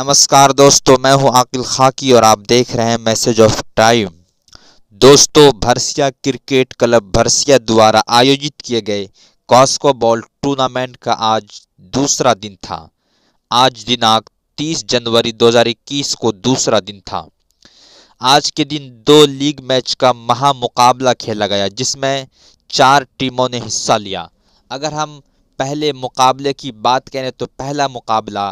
नमस्कार दोस्तों मैं हूं आकिल खाकी और आप देख रहे हैं मैसेज ऑफ टाइम दोस्तों भरसिया क्रिकेट क्लब भरसिया द्वारा आयोजित किए गए कॉस्को बॉल टूर्नामेंट का आज दूसरा दिन था आज दिनांक 30 जनवरी 2021 को दूसरा दिन था आज के दिन दो लीग मैच का महामुकाबला खेला गया जिसमें चार टीमों ने हिस्सा लिया अगर हम पहले मुकाबले की बात करें तो पहला मुकाबला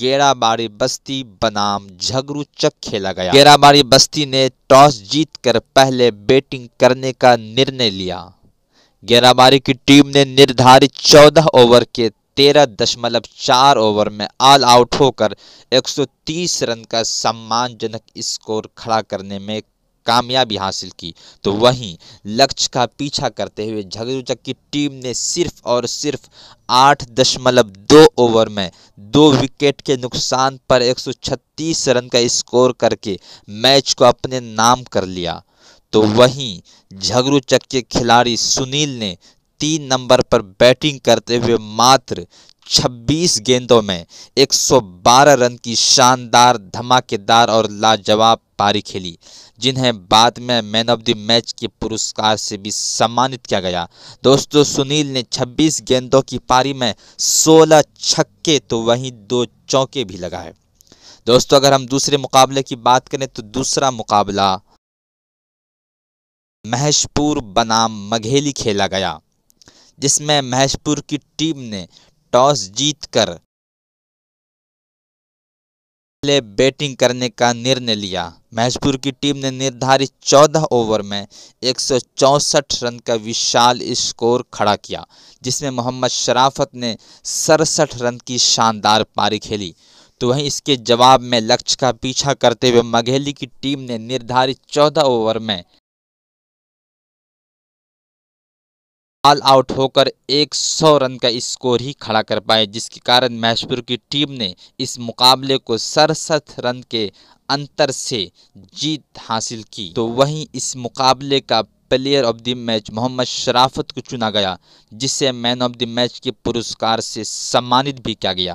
गेराबाड़ी बस्ती बनाम झगरू चक खेला गया गेराबाड़ी बस्ती ने टॉस जीतकर पहले बैटिंग करने का निर्णय लिया गेराबाड़ी की टीम ने निर्धारित 14 ओवर के तेरह दशमलव चार ओवर में ऑल आउट होकर 130 रन का सम्मानजनक स्कोर खड़ा करने में कामयाबी हासिल की तो वहीं लक्ष्य का पीछा करते हुए झगड़ू की टीम ने सिर्फ और सिर्फ आठ दशमलव दो ओवर में दो विकेट के नुकसान पर 136 रन का स्कोर करके मैच को अपने नाम कर लिया तो वहीं झगड़ू के खिलाड़ी सुनील ने तीन नंबर पर बैटिंग करते हुए मात्र 26 गेंदों में 112 रन की शानदार धमाकेदार और लाजवाब पारी खेली जिन्हें बाद में मैन ऑफ द मैच के पुरस्कार से भी सम्मानित किया गया दोस्तों सुनील ने 26 गेंदों की पारी में 16 छक्के तो वहीं दो चौके भी लगाए दोस्तों अगर हम दूसरे मुकाबले की बात करें तो दूसरा मुकाबला महेशपुर बनाम मघेली खेला गया जिसमें महेशपुर की टीम ने टॉस जीतकर पहले बैटिंग करने का निर्णय लिया महजपुर की टीम ने निर्धारित 14 ओवर में एक रन का विशाल स्कोर खड़ा किया जिसमें मोहम्मद शराफत ने सड़सठ रन की शानदार पारी खेली तो वहीं इसके जवाब में लक्ष्य का पीछा करते हुए मघेली की टीम ने निर्धारित 14 ओवर में ऑल आउट होकर 100 रन का स्कोर ही खड़ा कर पाए जिसके कारण मैशपुर की टीम ने इस मुकाबले को सड़सठ रन के अंतर से जीत हासिल की तो वहीं इस मुकाबले का player of the match Mohammad Sharafat को चुना गया जिसे मैन ऑफ द मैच के पुरस्कार से सम्मानित भी किया गया